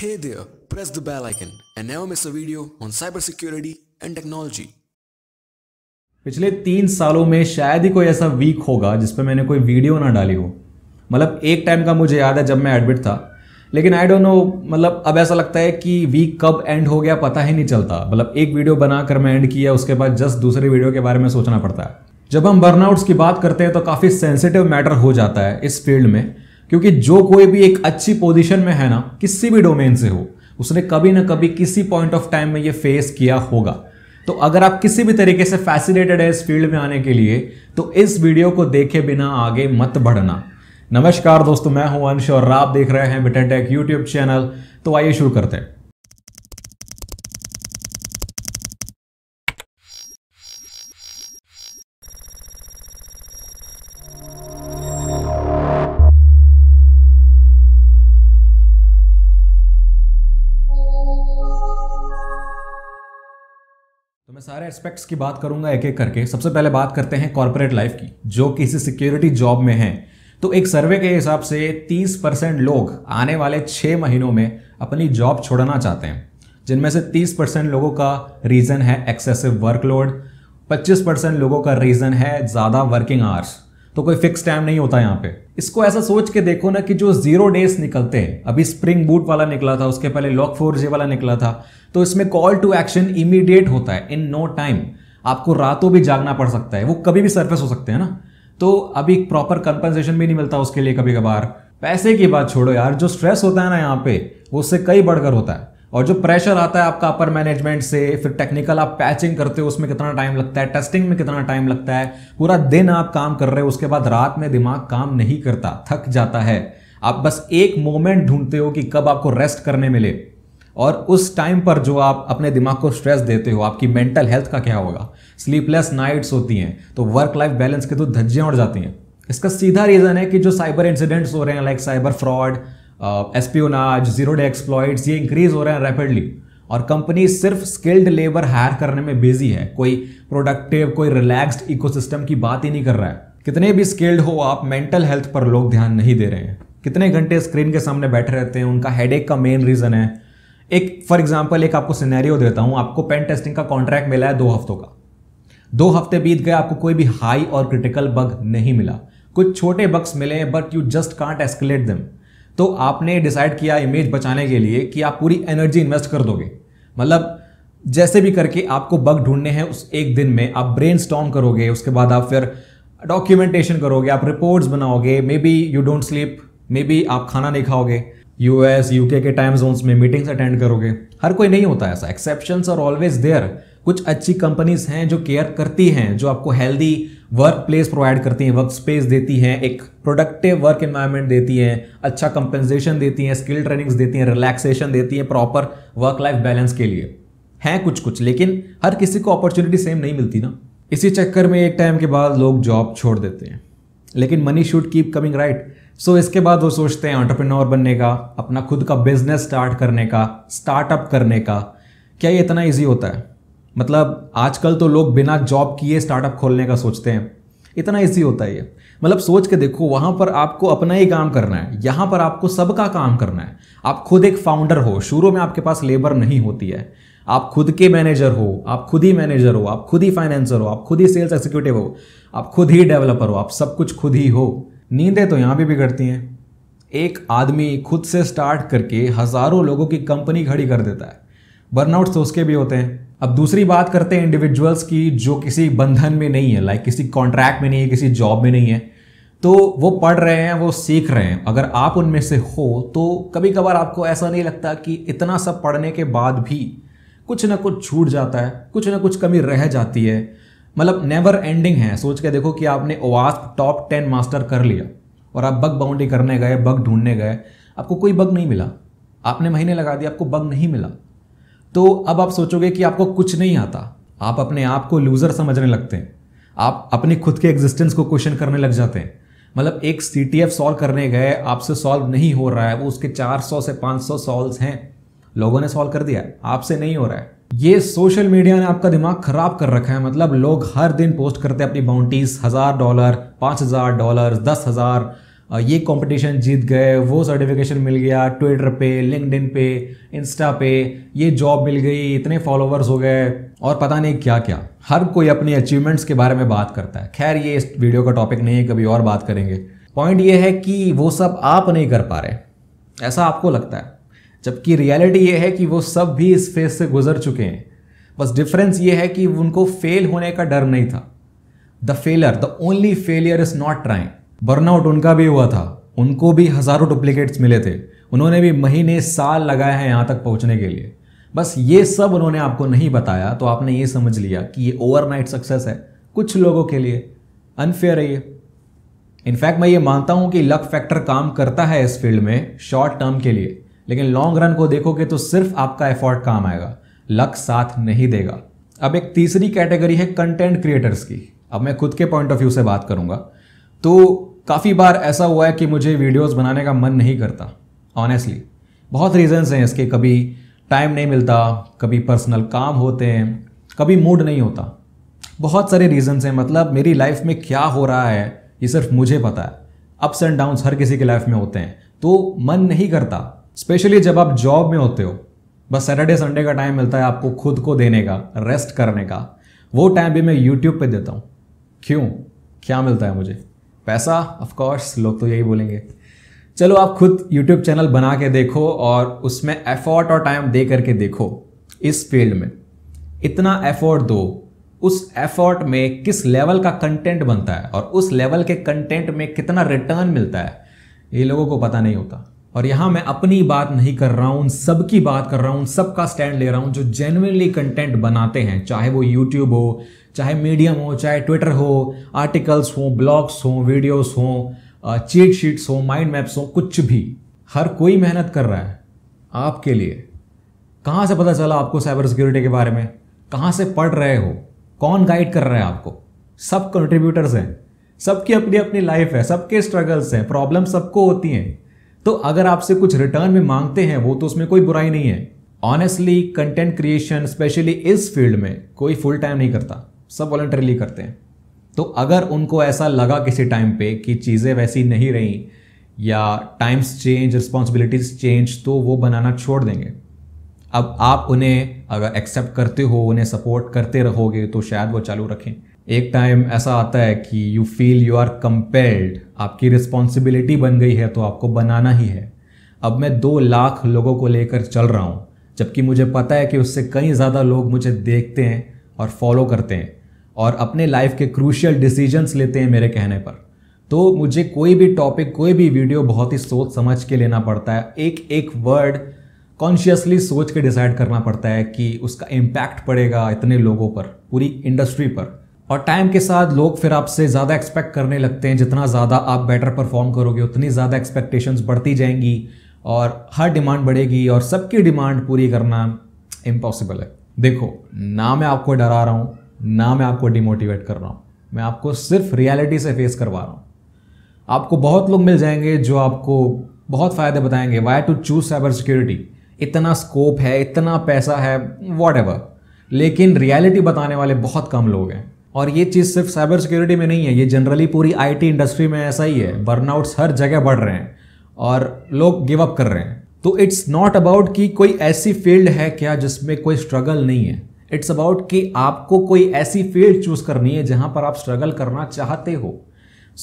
hey there, press the bell icon and never miss a video on cybersecurity and technology. पिछले तीन सालों में शायद ही कोई ऐसा वीक होगा जिस पर मैंने कोई वीडियो ना डाली हो मतलब एक टाइम का मुझे याद है जब मैं एडमिट था लेकिन आई डोंट नो मतलब अब ऐसा लगता है कि वीक कब एंड हो गया पता ही नहीं चलता मतलब एक वीडियो बनाकर मैं एंड किया उसके बाद जस्ट दूसरे वीडियो के बारे में सोचना पड़ता है जब हम बर्नआउट्स की बात करते हैं तो काफ़ी सेंसिटिव मैटर हो जाता है इस फील्ड में क्योंकि जो कोई भी एक अच्छी पोजीशन में है ना किसी भी डोमेन से हो उसने कभी ना कभी किसी पॉइंट ऑफ टाइम में ये फेस किया होगा तो अगर आप किसी भी तरीके से फैसिनेटेड है इस फील्ड में आने के लिए तो इस वीडियो को देखे बिना आगे मत बढ़ना नमस्कार दोस्तों मैं हूं अंश और आप देख रहे हैं टेक यूट्यूब चैनल तो आइए शुरू करते हैं मैं सारे एस्पेक्ट्स की बात करूंगा एक एक करके सबसे पहले बात करते हैं कॉर्पोरेट लाइफ की जो किसी सिक्योरिटी जॉब में है तो एक सर्वे के हिसाब से 30 परसेंट लोग आने वाले छः महीनों में अपनी जॉब छोड़ना चाहते हैं जिनमें से 30 परसेंट लोगों का रीज़न है एक्सेसिव वर्कलोड 25 परसेंट लोगों का रीज़न है ज़्यादा वर्किंग आवर्स तो कोई फिक्स टाइम नहीं होता यहाँ पे इसको ऐसा सोच के देखो ना कि जो जीरो डेज निकलते हैं अभी स्प्रिंग बूट वाला निकला था उसके पहले लॉक फोर जी वाला निकला था तो इसमें कॉल टू एक्शन इमीडिएट होता है इन नो टाइम आपको रातों भी जागना पड़ सकता है वो कभी भी सर्फेस हो सकते हैं ना तो अभी प्रॉपर कंपनसेशन भी नहीं मिलता उसके लिए कभी कभार पैसे की बात छोड़ो यार जो स्ट्रेस होता है ना यहाँ पे वो उससे कई बढ़कर होता है और जो प्रेशर आता है आपका अपर मैनेजमेंट से फिर टेक्निकल आप पैचिंग करते हो उसमें कितना टाइम लगता है टेस्टिंग में कितना टाइम लगता है पूरा दिन आप काम कर रहे हो उसके बाद रात में दिमाग काम नहीं करता थक जाता है आप बस एक मोमेंट ढूंढते हो कि कब आपको रेस्ट करने मिले और उस टाइम पर जो आप अपने दिमाग को स्ट्रेस देते हो आपकी मेंटल हेल्थ का क्या होगा स्लीपलेस नाइट्स होती हैं तो वर्क लाइफ बैलेंस के तो धज्जियाँ उड़ जाती हैं इसका सीधा रीज़न है कि जो साइबर इंसिडेंट्स हो रहे हैं लाइक साइबर फ्रॉड ओनाज जीरो डे एक्सप्लॉइट्स ये इंक्रीज हो रहे हैं रैपिडली और कंपनी सिर्फ स्किल्ड लेबर हायर करने में बिजी है कोई प्रोडक्टिव कोई रिलैक्स्ड इकोसिस्टम की बात ही नहीं कर रहा है कितने भी स्किल्ड हो आप मेंटल हेल्थ पर लोग ध्यान नहीं दे रहे हैं कितने घंटे स्क्रीन के सामने बैठे रहते हैं उनका हेडेक का मेन रीज़न है एक फॉर एग्जाम्पल एक आपको सिनेरियो देता हूँ आपको पेन टेस्टिंग का कॉन्ट्रैक्ट मिला है दो हफ्तों का दो हफ्ते बीत गए आपको कोई भी हाई और क्रिटिकल बग नहीं मिला कुछ छोटे बग्स मिले but you just can't escalate them तो आपने डिसाइड किया इमेज बचाने के लिए कि आप पूरी एनर्जी इन्वेस्ट कर दोगे मतलब जैसे भी करके आपको बग ढूंढने हैं उस एक दिन में आप ब्रेन करोगे उसके बाद आप फिर डॉक्यूमेंटेशन करोगे आप रिपोर्ट्स बनाओगे maybe you don't sleep maybe आप खाना नहीं खाओगे U S U K time zones में मीटिंग्स अटेंड करोगे हर कोई नहीं होता ऐसा एक्सेप्शन और ऑलवेज देयर कुछ अच्छी कंपनीज हैं जो केयर करती हैं जो आपको हेल्दी वर्क प्लेस प्रोवाइड करती हैं वर्क स्पेस देती हैं एक प्रोडक्टिव वर्क इन्वायरमेंट देती हैं अच्छा कंपनसेशन देती हैं स्किल ट्रेनिंग्स देती हैं रिलैक्सेशन देती हैं प्रॉपर वर्क लाइफ बैलेंस के लिए हैं कुछ कुछ लेकिन हर किसी को अपॉर्चुनिटी सेम नहीं मिलती ना इसी चक्कर में एक टाइम के बाद लोग जॉब छोड़ देते हैं लेकिन money should keep coming right so इसके बाद वो सोचते हैं ऑन्टरप्रिनोर बनने का अपना खुद का बिजनेस स्टार्ट करने का स्टार्टअप करने का क्या ये इतना ईजी होता है मतलब आजकल तो लोग बिना जॉब किए स्टार्टअप खोलने का सोचते हैं इतना ईजी होता है ये मतलब सोच के देखो वहाँ पर आपको अपना ही काम करना है यहाँ पर आपको सबका काम करना है आप खुद एक फाउंडर हो शुरू में आपके पास लेबर नहीं होती है आप खुद के मैनेजर हो आप खुद ही मैनेजर हो आप खुद ही फाइनेंसर हो आप खुद ही सेल्स एग्जीक्यूटिव हो आप खुद ही डेवलपर हो आप सब कुछ खुद ही हो नींदें तो यहाँ भी बिगड़ती हैं एक आदमी खुद से स्टार्ट करके हज़ारों लोगों की कंपनी खड़ी कर देता है बर्नआउट्स तो उसके भी होते हैं अब दूसरी बात करते हैं इंडिविजुअल्स की जो किसी बंधन में नहीं है लाइक किसी कॉन्ट्रैक्ट में नहीं है किसी जॉब में नहीं है तो वो पढ़ रहे हैं वो सीख रहे हैं अगर आप उनमें से हो तो कभी कभार आपको ऐसा नहीं लगता कि इतना सब पढ़ने के बाद भी कुछ ना कुछ छूट जाता है कुछ ना कुछ कमी रह जाती है मतलब नेवर एंडिंग है सोच के देखो कि आपने ओवास्प टॉप टेन मास्टर कर लिया और आप बग बाउंड्री करने गए बग ढूंढने गए आपको कोई बग नहीं मिला आपने महीने लगा दिया आपको बग नहीं मिला तो अब आप सोचोगे कि आपको कुछ नहीं आता आप अपने आप को लूज़र समझने लगते हैं आप अपने खुद के एग्जिस्टेंस को क्वेश्चन करने लग जाते हैं मतलब एक सी टी एफ सॉल्व करने गए आपसे सॉल्व नहीं हो रहा है वो उसके 400 से 500 सौ सॉल्व हैं लोगों ने सॉल्व कर दिया आपसे नहीं हो रहा है ये सोशल मीडिया ने आपका दिमाग खराब कर रखा है मतलब लोग हर दिन पोस्ट करते हैं अपनी बाउंटीज हज़ार डॉलर पाँच हज़ार डॉलर दस हज़ार ये कंपटीशन जीत गए वो सर्टिफिकेशन मिल गया ट्विटर पे लिंकड पे इंस्टा पे ये जॉब मिल गई इतने फॉलोवर्स हो गए और पता नहीं क्या क्या हर कोई अपनी अचीवमेंट्स के बारे में बात करता है खैर ये इस वीडियो का टॉपिक नहीं है कभी और बात करेंगे पॉइंट ये है कि वो सब आप नहीं कर पा रहे ऐसा आपको लगता है जबकि रियलिटी ये है कि वो सब भी इस फेज से गुजर चुके हैं बस डिफरेंस ये है कि उनको फेल होने का डर नहीं था the failure the only failure is not trying burnout उनका भी हुआ था उनको भी हज़ारों डुप्लीकेट्स मिले थे उन्होंने भी महीने साल लगाए हैं यहाँ तक पहुँचने के लिए बस ये सब उन्होंने आपको नहीं बताया तो आपने ये समझ लिया कि ये ओवरनाइट सक्सेस है कुछ लोगों के लिए अनफेयर है ये इनफैक्ट मैं ये मानता हूँ कि लक फैक्टर काम करता है इस फील्ड में शॉर्ट टर्म के लिए लेकिन लॉन्ग रन को देखोगे तो सिर्फ आपका एफर्ट काम आएगा लक साथ नहीं देगा अब एक तीसरी कैटेगरी है कंटेंट क्रिएटर्स की अब मैं खुद के पॉइंट ऑफ व्यू से बात करूंगा तो काफ़ी बार ऐसा हुआ है कि मुझे वीडियोस बनाने का मन नहीं करता ऑनेस्टली बहुत रीजंस हैं इसके कभी टाइम नहीं मिलता कभी पर्सनल काम होते हैं कभी मूड नहीं होता बहुत सारे रीजंस हैं मतलब मेरी लाइफ में क्या हो रहा है ये सिर्फ मुझे पता है अप्स एंड डाउन्स हर किसी के लाइफ में होते हैं तो मन नहीं करता स्पेशली जब आप जॉब में होते हो बस सैटरडे संडे का टाइम मिलता है आपको खुद को देने का रेस्ट करने का वो टाइम भी मैं यूट्यूब पे देता हूँ क्यों क्या मिलता है मुझे पैसा ऑफकोर्स लोग तो यही बोलेंगे चलो आप खुद यूट्यूब चैनल बना के देखो और उसमें एफर्ट और टाइम दे करके देखो इस फील्ड में इतना एफर्ट दो उस एफर्ट में किस लेवल का कंटेंट बनता है और उस लेवल के कंटेंट में कितना रिटर्न मिलता है ये लोगों को पता नहीं होता और यहाँ मैं अपनी बात नहीं कर रहा हूँ उन सब की बात कर रहा हूँ उन स्टैंड ले रहा हूँ जो जेनुनली कंटेंट बनाते हैं चाहे वो यूट्यूब हो चाहे मीडियम हो चाहे ट्विटर हो आर्टिकल्स हो ब्लॉग्स हो वीडियोस हो चीट शीट्स हो माइंड मैप्स हो कुछ भी हर कोई मेहनत कर रहा है आपके लिए कहाँ से पता चला आपको साइबर सिक्योरिटी के बारे में कहाँ से पढ़ रहे हो कौन गाइड कर रहा है आपको सब कंट्रीब्यूटर्स हैं सबकी अपनी अपनी लाइफ है सबके स्ट्रगल्स हैं प्रॉब्लम सबको होती हैं तो अगर आपसे कुछ रिटर्न में मांगते हैं वो तो उसमें कोई बुराई नहीं है ऑनेस्टली कंटेंट क्रिएशन स्पेशली इस फील्ड में कोई फुल टाइम नहीं करता सब वॉलेंटरीली करते हैं तो अगर उनको ऐसा लगा किसी टाइम पे कि चीज़ें वैसी नहीं रहीं या टाइम्स चेंज रिस्पॉन्सिबिलिटीज चेंज तो वो बनाना छोड़ देंगे अब आप उन्हें अगर एक्सेप्ट करते हो उन्हें सपोर्ट करते रहोगे तो शायद वो चालू रखें एक टाइम ऐसा आता है कि you feel you are compelled आपकी रिस्पॉन्सिबिलिटी बन गई है तो आपको बनाना ही है अब मैं दो लाख लोगों को लेकर चल रहा हूँ जबकि मुझे पता है कि उससे कई ज़्यादा लोग मुझे देखते हैं और फॉलो करते हैं और अपने लाइफ के क्रूशियल डिसीजंस लेते हैं मेरे कहने पर तो मुझे कोई भी टॉपिक कोई भी वीडियो बहुत ही सोच समझ के लेना पड़ता है एक एक वर्ड कॉन्शियसली सोच के डिसाइड करना पड़ता है कि उसका इम्पैक्ट पड़ेगा इतने लोगों पर पूरी इंडस्ट्री पर और टाइम के साथ लोग फिर आपसे ज़्यादा एक्सपेक्ट करने लगते हैं जितना ज़्यादा आप बेटर परफॉर्म करोगे उतनी ज़्यादा एक्सपेक्टेशंस बढ़ती जाएंगी और हर डिमांड बढ़ेगी और सबकी डिमांड पूरी करना इम्पॉसिबल है देखो ना मैं आपको डरा रहा हूँ ना मैं आपको डिमोटिवेट कर रहा हूँ मैं आपको सिर्फ रियलिटी से फेस करवा रहा हूँ आपको बहुत लोग मिल जाएंगे जो आपको बहुत फ़ायदे बताएंगे why to choose cyber security इतना स्कोप है इतना पैसा है वॉट लेकिन रियलिटी बताने वाले बहुत कम लोग हैं और ये चीज़ सिर्फ साइबर सिक्योरिटी में नहीं है ये जनरली पूरी आईटी इंडस्ट्री में ऐसा ही है बर्नआउट्स हर जगह बढ़ रहे हैं और लोग गिव अप कर रहे हैं तो इट्स नॉट अबाउट कि कोई ऐसी फील्ड है क्या जिसमें कोई स्ट्रगल नहीं है इट्स अबाउट कि आपको कोई ऐसी फील्ड चूज करनी है जहां पर आप स्ट्रगल करना चाहते हो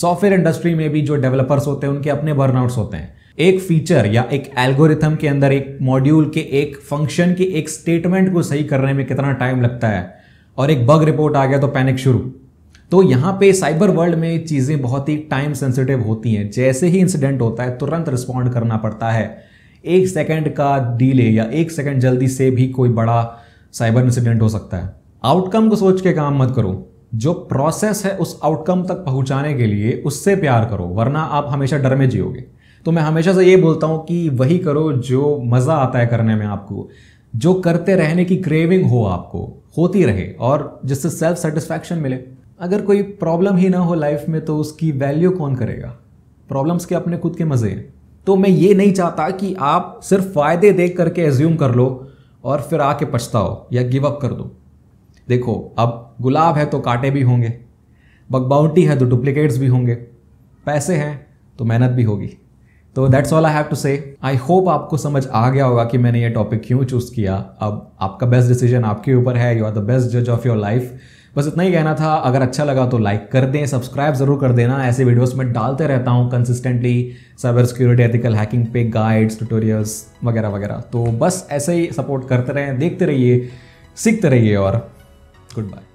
सॉफ्टवेयर इंडस्ट्री में भी जो डेवलपर्स होते हैं उनके अपने बर्नआउट्स होते हैं एक फीचर या एक एल्गोरिथम के अंदर एक मॉड्यूल के एक फंक्शन के एक स्टेटमेंट को सही करने में कितना टाइम लगता है और एक बग रिपोर्ट आ गया तो पैनिक शुरू तो यहाँ पे साइबर वर्ल्ड में चीज़ें बहुत ही टाइम सेंसिटिव होती हैं जैसे ही इंसिडेंट होता है तुरंत रिस्पॉन्ड करना पड़ता है एक सेकेंड का डीले या एक सेकेंड जल्दी से भी कोई बड़ा साइबर इंसिडेंट हो सकता है आउटकम को सोच के काम मत करो जो प्रोसेस है उस आउटकम तक पहुंचाने के लिए उससे प्यार करो वरना आप हमेशा डर में जियोगे तो मैं हमेशा से ये बोलता हूँ कि वही करो जो मज़ा आता है करने में आपको जो करते रहने की क्रेविंग हो आपको होती रहे और जिससे सेल्फ सेटिस्फैक्शन मिले अगर कोई प्रॉब्लम ही ना हो लाइफ में तो उसकी वैल्यू कौन करेगा प्रॉब्लम्स के अपने खुद के मज़े हैं तो मैं ये नहीं चाहता कि आप सिर्फ फ़ायदे देख करके एज्यूम कर लो और फिर आके पछताओ या गिव अप कर दो देखो अब गुलाब है तो कांटे भी होंगे बग बाउंटी है तो डुप्लीकेट्स भी होंगे पैसे हैं तो मेहनत भी होगी तो that's all I have to say I hope आपको समझ आ गया होगा कि मैंने ये टॉपिक क्यों चूज़ किया अब आपका बेस्ट डिसीजन आपके ऊपर है यू आर द बेस्ट जज ऑफ योर लाइफ बस इतना ही कहना था अगर अच्छा लगा तो लाइक कर दें सब्सक्राइब ज़रूर कर देना ऐसे वीडियोस में डालते रहता हूँ consistently cyber security ethical hacking पे गाइड्स ट्यूटोरियल्स वगैरह वगैरह तो बस ऐसे ही सपोर्ट करते रहें देखते रहिए सीखते रहिए और गुड बाय